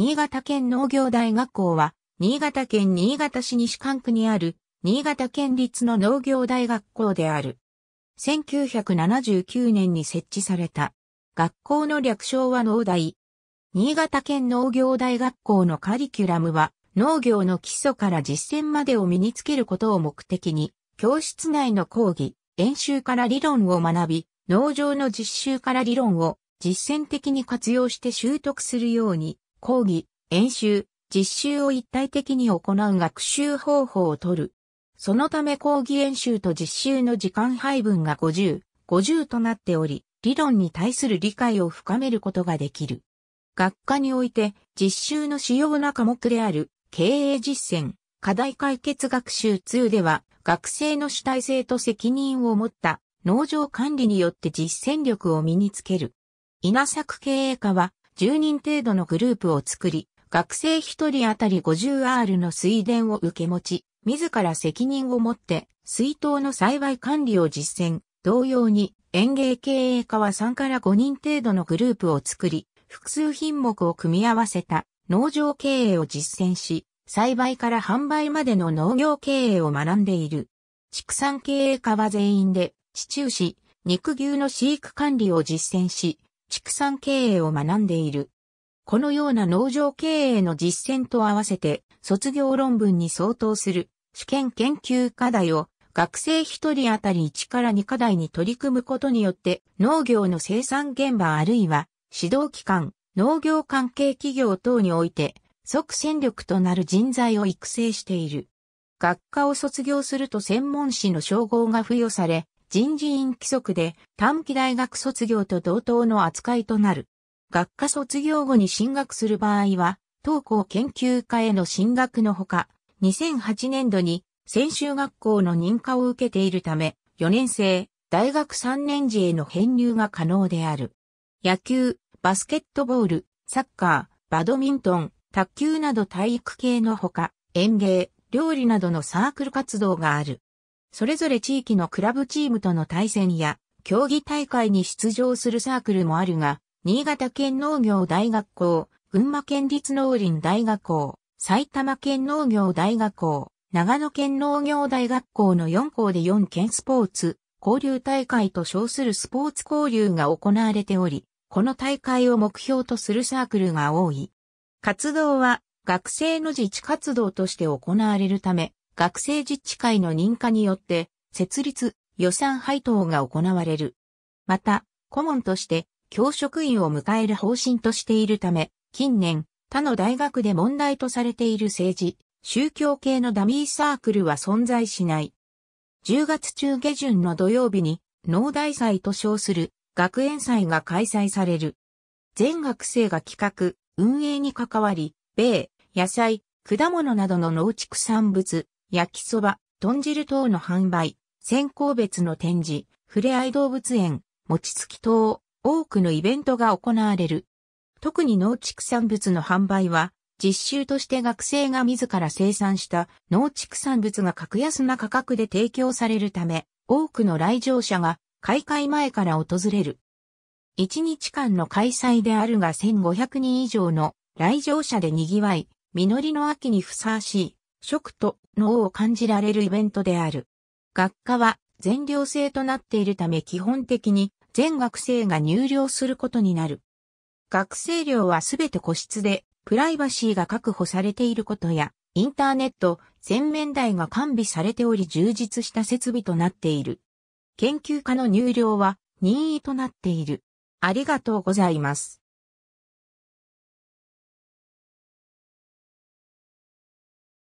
新潟県農業大学校は、新潟県新潟市西館区にある、新潟県立の農業大学校である。1979年に設置された。学校の略称は農大。新潟県農業大学校のカリキュラムは、農業の基礎から実践までを身につけることを目的に、教室内の講義、演習から理論を学び、農場の実習から理論を実践的に活用して習得するように講義、演習、実習を一体的に行う学習方法をとる。そのため講義演習と実習の時間配分が50、50となっており、理論に対する理解を深めることができる。学科において実習の主要な科目である経営実践、課題解決学習2では学生の主体性と責任を持った農場管理によって実践力を身につける。稲作経営科は10人程度のグループを作り、学生1人当たり 50R の水田を受け持ち、自ら責任を持って水筒の栽培管理を実践。同様に園芸経営家は3から5人程度のグループを作り、複数品目を組み合わせた農場経営を実践し、栽培から販売までの農業経営を学んでいる。畜産経営家は全員で、地中市、肉牛の飼育管理を実践し、畜産経営を学んでいる。このような農場経営の実践と合わせて卒業論文に相当する試験研究課題を学生一人当たり1から2課題に取り組むことによって農業の生産現場あるいは指導機関、農業関係企業等において即戦力となる人材を育成している。学科を卒業すると専門士の称号が付与され、人事院規則で短期大学卒業と同等の扱いとなる。学科卒業後に進学する場合は、当校研究科への進学のほか、2008年度に専修学校の認可を受けているため、4年生、大学3年時への編入が可能である。野球、バスケットボール、サッカー、バドミントン、卓球など体育系のほか、園芸、料理などのサークル活動がある。それぞれ地域のクラブチームとの対戦や、競技大会に出場するサークルもあるが、新潟県農業大学校、群馬県立農林大学校、埼玉県農業大学校、長野県農業大学校の4校で4県スポーツ、交流大会と称するスポーツ交流が行われており、この大会を目標とするサークルが多い。活動は学生の自治活動として行われるため、学生自治会の認可によって、設立、予算配当が行われる。また、顧問として、教職員を迎える方針としているため、近年、他の大学で問題とされている政治、宗教系のダミーサークルは存在しない。10月中下旬の土曜日に、農大祭と称する学園祭が開催される。全学生が企画、運営に関わり、米、野菜、果物などの農畜産物、焼きそば、豚汁等の販売、先行別の展示、ふれあい動物園、餅つき等、多くのイベントが行われる。特に農畜産物の販売は、実習として学生が自ら生産した農畜産物が格安な価格で提供されるため、多くの来場者が開会前から訪れる。1日間の開催であるが1500人以上の来場者で賑わい、実りの秋にふさわしい食と脳を感じられるイベントである。学科は全寮制となっているため基本的に全学生が入寮することになる。学生寮はすべて個室でプライバシーが確保されていることやインターネット、洗面台が完備されており充実した設備となっている。研究科の入寮は任意となっている。ありがとうございます。